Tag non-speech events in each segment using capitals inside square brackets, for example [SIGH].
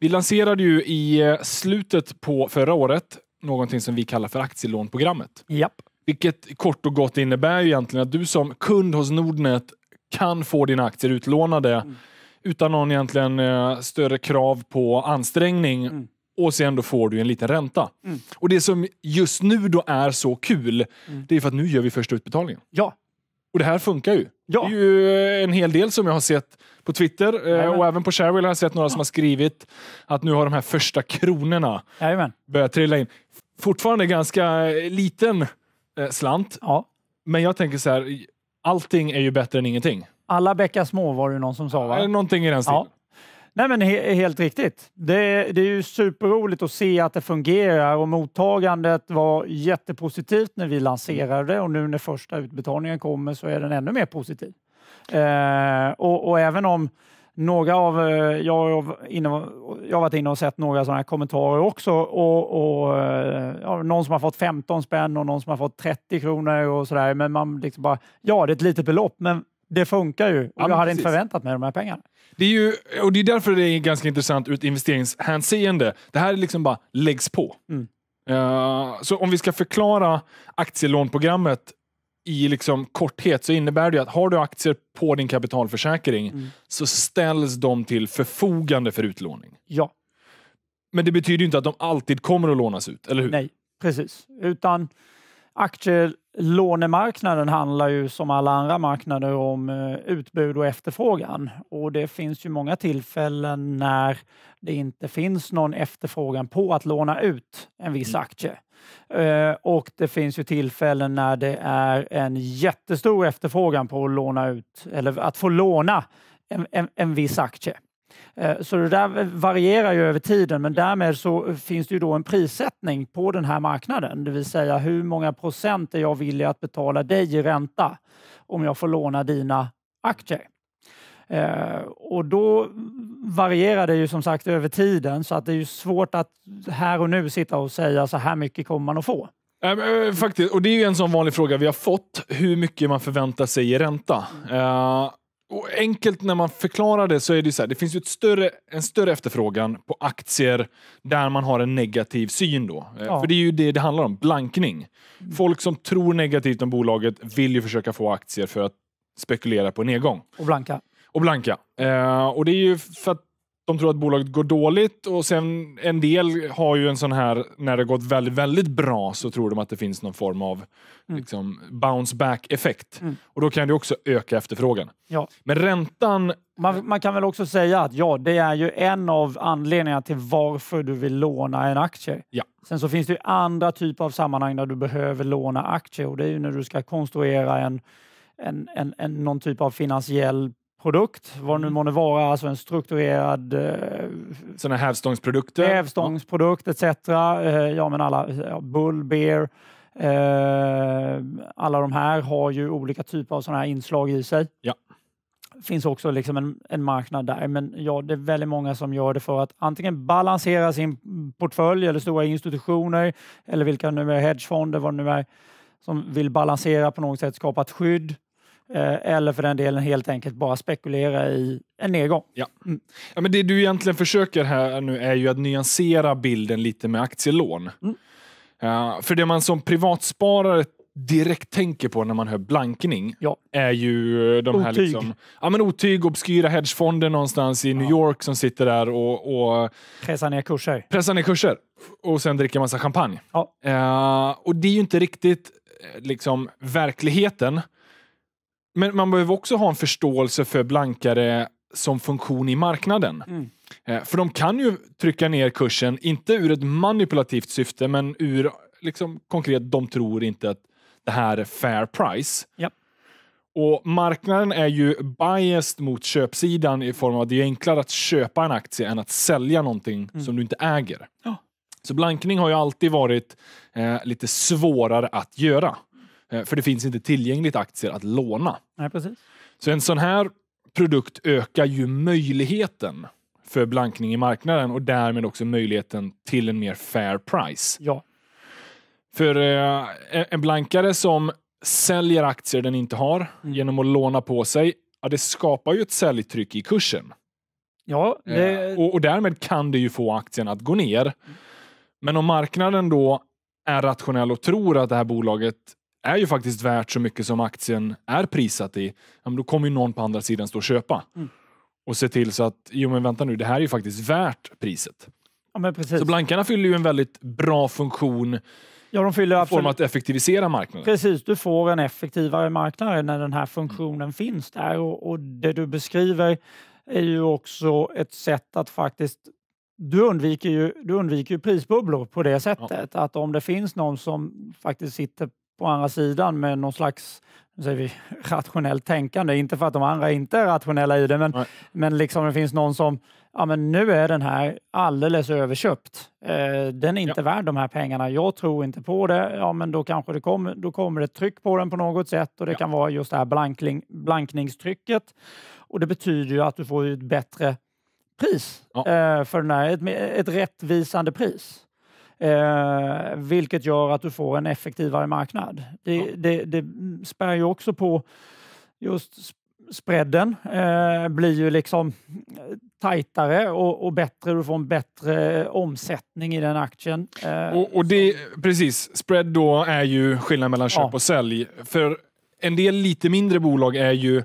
Vi lanserade ju i eh, slutet på förra året någonting som vi kallar för aktielånprogrammet. Japp. Vilket kort och gott innebär ju egentligen att du som kund hos Nordnet kan få dina aktier utlånade mm. utan någon egentligen eh, större krav på ansträngning. Mm. Och sen då får du en liten ränta. Mm. Och det som just nu då är så kul, mm. det är för att nu gör vi första utbetalningen. Ja, och det här funkar ju. Ja. Det är ju eh, en hel del som jag har sett på Twitter eh, Jajamän. och även på Sharewell har jag sett några som har skrivit att nu har de här första kronorna Jajamän. börjat trilla in. Fortfarande ganska eh, liten slant. Ja. Men jag tänker så här, allting är ju bättre än ingenting. Alla bäckar små var det någon som sa va? Någonting i den stilen. Ja. Nej, men he helt riktigt. Det, det är ju superroligt att se att det fungerar och mottagandet var jättepositivt när vi lanserade det och nu när första utbetalningen kommer så är den ännu mer positiv. Eh, och, och, även om några av, eh, jag, har jag varit inne och sett några sådana kommentarer också och, och eh, ja, någon som har fått 15 spänn och någon som har fått 30 kronor och sådär. Men man liksom bara, ja det är ett litet belopp, men det funkar ju. Och ja, jag hade precis. inte förväntat mig de här pengarna. Det är ju, och det är därför det är ganska intressant ur ett investeringshänseende. Det här är liksom bara läggs på. Mm. Uh, så om vi ska förklara aktielånprogrammet i liksom korthet så innebär det att har du aktier på din kapitalförsäkring mm. så ställs de till förfogande för utlåning. Ja. Men det betyder inte att de alltid kommer att lånas ut, eller hur? Nej, precis. Utan Aktielånemarknaden handlar ju som alla andra marknader om eh, utbud och efterfrågan och det finns ju många tillfällen när det inte finns någon efterfrågan på att låna ut en viss mm. aktie. Eh, och det finns ju tillfällen när det är en jättestor efterfrågan på att låna ut eller att få låna en, en, en viss aktie. Eh, så det där varierar ju över tiden, men därmed så finns det ju då en prissättning på den här marknaden, det vill säga hur många procent är jag villig att betala dig i ränta om jag får låna dina aktier? Eh, och då varierar det ju som sagt över tiden så att det är svårt att här och nu sitta och säga så här mycket kommer man att få. Eh, faktiskt, och det är en sån vanlig fråga vi har fått, hur mycket man förväntar sig i ränta och enkelt när man förklarar det så är det så här, det finns ju större, en större efterfrågan på aktier där man har en negativ syn då. Eh, ja. För det är ju det det handlar om, blankning. Folk som tror negativt om bolaget vill ju försöka få aktier för att spekulera på nedgång. Och blanka. Och blanka. Eh, och det är ju för att de tror att bolaget går dåligt och sen en del har ju en sån här, när det gått väldigt, väldigt bra så tror de att det finns någon form av mm. liksom, bounce back effekt. Mm. Och då kan det också öka efterfrågan. Ja. Men räntan... Man, man, kan väl också säga att ja, det är ju en av anledningarna till varför du vill låna en aktie. Ja. Sen så finns det andra typer av sammanhang där du behöver låna aktier och det är ju när du ska konstruera en, en, en, en någon typ av finansiell produkt, vad nu mm. månne vara, alltså en strukturerad... Eh, Sådana hävstångsprodukter? Hävstångsprodukt etc. Eh, ja, men alla, ja, bull, beer, eh, alla de här har ju olika typer av såna här inslag i sig. Ja. finns också liksom en, en, marknad där, men ja, det är väldigt många som gör det för att antingen balansera sin portfölj eller stora institutioner eller vilka nu är hedgefonder, vad det nu är, som vill balansera på något sätt, skapa ett skydd Eh, eller för den delen helt enkelt bara spekulera i en nedgång. Ja. Mm. Ja, men det du egentligen försöker här nu är ju att nyansera bilden lite med aktielån. Mm. Uh, för det man som privatsparare direkt tänker på när man hör blankning ja. är ju de otyg. här liksom, ja, men otyg, obskyra hedgefonder någonstans i ja. New York som sitter där och, och pressar ner kurser. Pressar ner kurser och sen dricker massa champagne. Ja. Uh, och det är ju inte riktigt liksom verkligheten. Men man behöver också ha en förståelse för blankare som funktion i marknaden. Mm. Eh, för de kan ju trycka ner kursen, inte ur ett manipulativt syfte, men ur liksom, konkret, de tror inte att det här är fair price. Ja. Och Marknaden är ju biased mot köpsidan i form av att det är enklare att köpa en aktie än att sälja någonting mm. som du inte äger. Ja. Så blankning har ju alltid varit eh, lite svårare att göra. Eh, för det finns inte tillgängligt aktier att låna. Nej, precis. Så en sån här produkt ökar ju möjligheten för blankning i marknaden och därmed också möjligheten till en mer fair price. Ja. För eh, en blankare som säljer aktier den inte har mm. genom att låna på sig, ja, det skapar ju ett säljtryck i kursen. Ja, det... eh, och, och, därmed kan det ju få aktien att gå ner. Mm. Men om marknaden då är rationell och tror att det här bolaget är ju faktiskt värt så mycket som aktien är prissatt i, ja, då kommer ju någon på andra sidan stå och köpa. Mm. Och se till så att, jo men vänta nu, det här är ju faktiskt värt priset. Ja, så blankarna fyller ju en väldigt bra funktion Ja, de fyller absolut... form att effektivisera marknaden. Precis, du får en effektivare marknad när den här funktionen mm. finns där. Och, och, det du beskriver är ju också ett sätt att faktiskt... Du undviker ju, du undviker ju prisbubblor på det sättet. Ja. Att om det finns någon som faktiskt sitter på andra sidan med någon slags säger vi, [LAUGHS] rationellt tänkande. Inte för att de andra inte är rationella i det, men, men liksom det finns någon som ja, men nu är den här alldeles överköpt. Eh, den är inte ja. värd de här pengarna. Jag tror inte på det. Ja, men då kanske det kommer, då kommer det tryck på den på något sätt och det ja. kan vara just det här blankling, blankningstrycket. Och det betyder ju att du får ett bättre pris ja. eh, för den här, ett, ett rättvisande pris. Eh, vilket gör att du får en effektivare marknad. Det, ja. det, det spär ju också på just spreaden eh, blir ju liksom eh, tajtare och, och, bättre. Du får en bättre omsättning i den aktien. Eh, och, och det, liksom. Precis, spread då är ju skillnaden mellan köp ja. och sälj. För en del lite mindre bolag är ju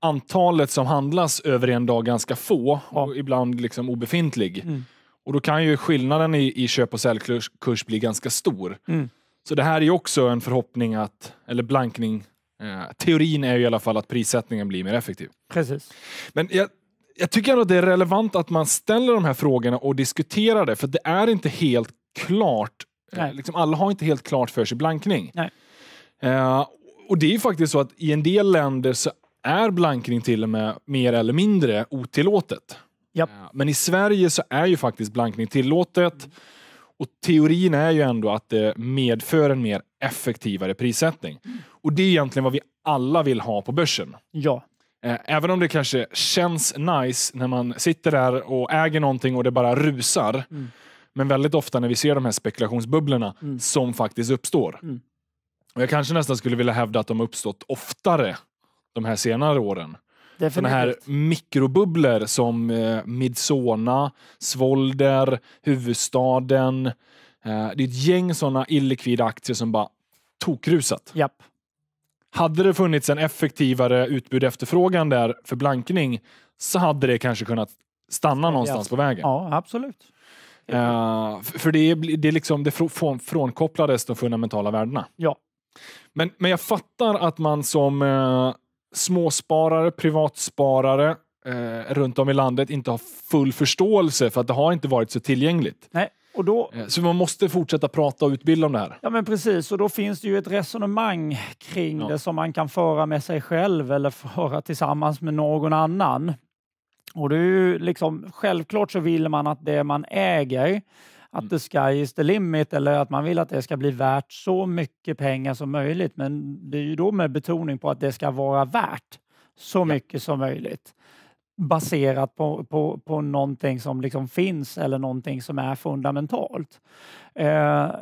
antalet som handlas över en dag ganska få ja. och ibland liksom obefintlig. Mm. Och då kan ju skillnaden i, i köp och säljkurs bli ganska stor. Mm. Så det här är ju också en förhoppning att, eller blankning, eh, teorin är ju i alla fall att prissättningen blir mer effektiv. Precis. Men jag, jag tycker ändå att det är relevant att man ställer de här frågorna och diskuterar det, för det är inte helt klart. Eh, liksom alla har inte helt klart för sig blankning. Eh, och det är faktiskt så att i en del länder så är blankning till och med mer eller mindre otillåtet. Yep. Eh, men i Sverige så är ju faktiskt blankning tillåtet. Mm. Och teorin är ju ändå att det medför en mer effektivare prissättning. Mm. Och det är egentligen vad vi alla vill ha på börsen. Ja. Eh, även om det kanske känns nice när man sitter där och äger någonting och det bara rusar. Mm. Men väldigt ofta när vi ser de här spekulationsbubblorna mm. som faktiskt uppstår. Mm. Och jag kanske nästan skulle vilja hävda att de uppstått oftare de här senare åren. Definitivt. Såna här mikrobubblor som eh, Midsona, Svolder, Huvudstaden. Eh, det är ett gäng sådana illikvida aktier som bara tokrusat. Japp. Hade det funnits en effektivare utbud efterfrågan där för blankning så hade det kanske kunnat stanna någonstans på vägen. Ja, absolut. Uh, för det, det, liksom, det frånkopplades de fundamentala värdena. Ja. Men, men jag fattar att man som uh, småsparare, privatsparare eh, runt om i landet inte har full förståelse för att det har inte varit så tillgängligt. Nej. Och då, eh, så man måste fortsätta prata och utbilda om det här? Ja men precis, och då finns det ju ett resonemang kring ja. det som man kan föra med sig själv eller föra tillsammans med någon annan. Och det är ju liksom, självklart så vill man att det man äger att mm. the sky is the limit eller att man vill att det ska bli värt så mycket pengar som möjligt. Men det är ju då med betoning på att det ska vara värt så mycket som möjligt baserat på, på, på någonting som liksom finns eller någonting som är fundamentalt. Eh,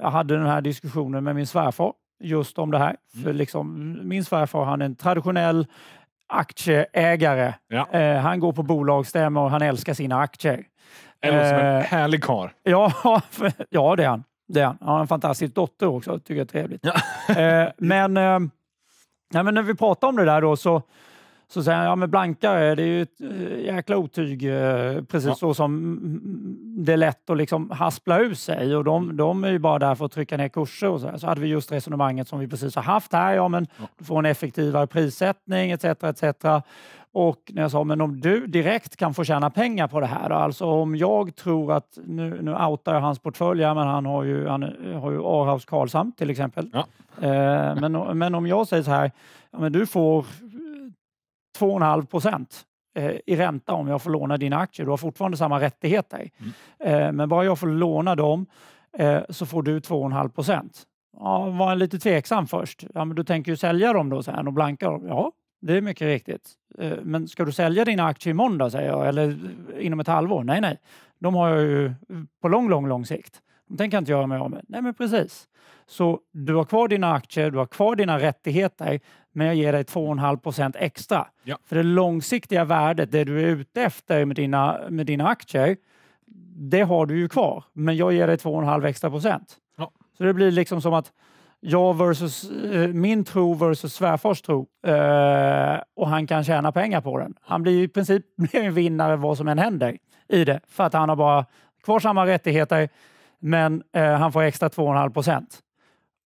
jag hade den här diskussionen med min svärfar just om det här. Mm. För liksom, min svärfar han är en traditionell aktieägare. Ja. Eh, han går på bolagsstämmor och han älskar sina aktier. Eller som en eh, härlig karl. Ja, [LAUGHS] ja, det är han. Det är han. han har en fantastisk dotter också. tycker jag är trevligt. Ja. Eh, men, eh, nej, men när vi pratar om det där då så så säger han, ja men blankare, eh, det är ju ett eh, jäkla otyg. Eh, precis ja. så som mm, mm, det är lätt att liksom haspla ur sig och de, de är ju bara där för att trycka ner kurser och så här. Så hade vi just resonemanget som vi precis har haft här, ja men du får en effektivare prissättning etc. etc. Och när jag sa, men om du direkt kan få tjäna pengar på det här, då? alltså om jag tror att, nu, nu outar jag hans portfölj, men han har ju, han har ju Arhaus Karlshamn till exempel. Ja. Eh, men, men om jag säger så här, ja, men du får 2,5 procent eh, i ränta om jag får låna dina aktier. Du har fortfarande samma rättigheter. Mm. Eh, men bara jag får låna dem eh, så får du 2,5 procent. Ja, var lite tveksam först. Ja, men du tänker ju sälja dem då sen och blanka dem. Ja, det är mycket riktigt. Men ska du sälja dina aktier i måndag, säger jag, eller inom ett halvår? Nej, nej. De har jag ju på lång, lång, lång sikt. Den kan inte göra mig av med. Nej, men precis. Så du har kvar dina aktier, du har kvar dina rättigheter, men jag ger dig 2,5 procent extra. Ja. För det långsiktiga värdet, det du är ute efter med dina, med dina aktier, det har du ju kvar, men jag ger dig 2,5 extra procent. Ja. Så det blir liksom som att jag versus, eh, min tro versus svärfars tro eh, och han kan tjäna pengar på den. Han blir i princip [LAUGHS] en vinnare vad som än händer i det för att han har bara kvar samma rättigheter men eh, han får extra 2,5 procent.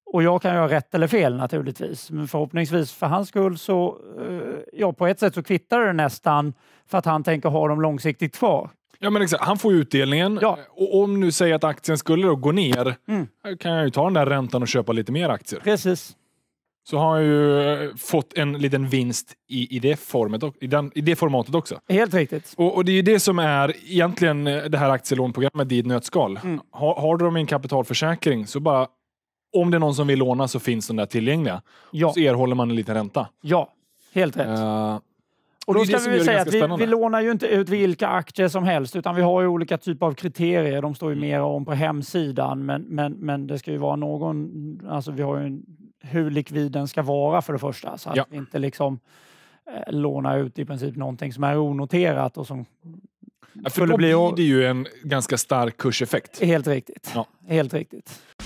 Och jag kan göra rätt eller fel naturligtvis, men förhoppningsvis för hans skull så, eh, ja på ett sätt så kvittar det nästan för att han tänker ha dem långsiktigt kvar. Ja men exakt, han får utdelningen ja. och om nu säger att aktien skulle då gå ner, mm. kan jag ju ta den där räntan och köpa lite mer aktier. Precis så har han ju eh, fått en liten vinst i, i, det, formet, i, den, i det formatet också. Helt riktigt. Och, och, det är ju det som är egentligen eh, det här aktielånprogrammet i ett nötskal. Mm. Har, har du dem i en kapitalförsäkring så bara om det är någon som vill låna så finns de där tillgängliga. Ja. Så erhåller man en liten ränta. Ja, helt rätt. Uh, och då ska vi väl säga att vi, vi, lånar ju inte ut vilka aktier som helst utan vi har ju olika typer av kriterier. De står ju mm. mer om på hemsidan men, men, men det ska ju vara någon, alltså vi har ju en hur likviden ska vara för det första. Så att ja. vi inte liksom eh, låna ut i princip någonting som är onoterat och som Ja, för då blir det ju en ganska stark kurseffekt. Helt riktigt. Ja. Helt riktigt.